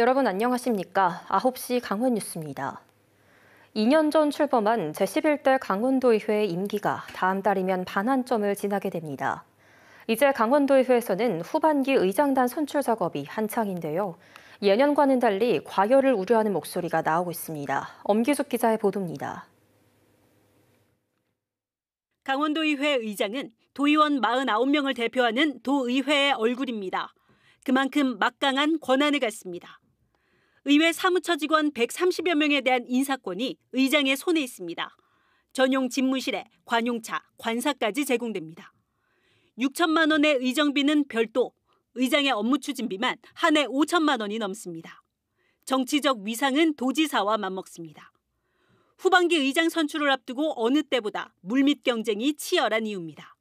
여러분 안녕하십니까? 9시 강원 뉴스입니다. 2년 전 출범한 제11대 강원도의회 임기가 다음 달이면 반환점을 지나게 됩니다. 이제 강원도의회에서는 후반기 의장단 선출 작업이 한창인데요. 예년과는 달리 과열을 우려하는 목소리가 나오고 있습니다. 엄기숙 기자의 보도입니다. 강원도의회 의장은 도의원 49명을 대표하는 도의회의 얼굴입니다. 그만큼 막강한 권한을 갖습니다. 의회 사무처 직원 130여 명에 대한 인사권이 의장의 손에 있습니다. 전용 집무실에 관용차, 관사까지 제공됩니다. 6천만 원의 의정비는 별도, 의장의 업무 추진비만 한 해 5천만 원이 넘습니다. 정치적 위상은 도지사와 맞먹습니다. 후반기 의장 선출을 앞두고 어느 때보다 물밑 경쟁이 치열한 이유입니다.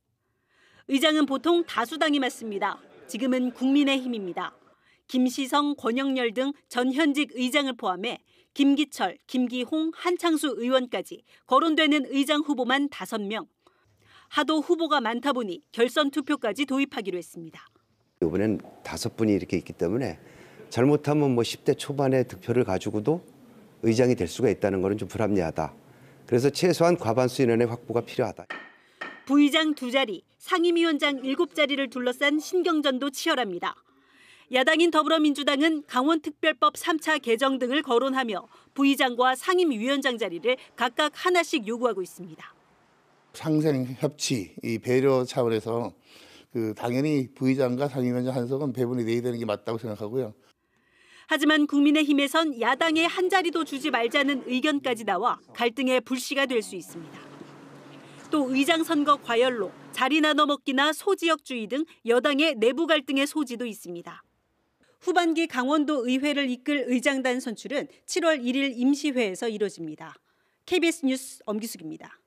의장은 보통 다수당이 맞습니다. 지금은 국민의힘입니다. 김시성, 권영열 등 전현직 의장을 포함해 김기철, 김기홍, 한창수 의원까지 거론되는 의장 후보만 5명. 하도 후보가 많다 보니 결선 투표까지 도입하기로 했습니다. 이번엔 다섯 분이 이렇게 있기 때문에 잘못하면 뭐 10대 초반의 득표를 가지고도 의장이 될 수가 있다는 것은 좀 불합리하다. 그래서 최소한 과반수 인원의 확보가 필요하다. 부의장 두 자리, 상임위원장 일곱 자리를 둘러싼 신경전도 치열합니다. 야당인 더불어민주당은 강원특별법 3차 개정 등을 거론하며 부의장과 상임위원장 자리를 각각 하나씩 요구하고 있습니다. 상생 협치 이 배려 차원에서 그 당연히 부의장과 상임위원장 한석은 배분이 돼야 되는 게 맞다고 생각하고요. 하지만 국민의힘에선 야당에 한 자리도 주지 말자는 의견까지 나와 갈등의 불씨가 될 수 있습니다. 또 의장 선거 과열로 자리 나눠 먹기나 소지역주의 등 여당의 내부 갈등의 소지도 있습니다. 후반기 강원도 의회를 이끌 의장단 선출은 7월 1일 임시회에서 이뤄집니다. KBS 뉴스 엄기숙입니다.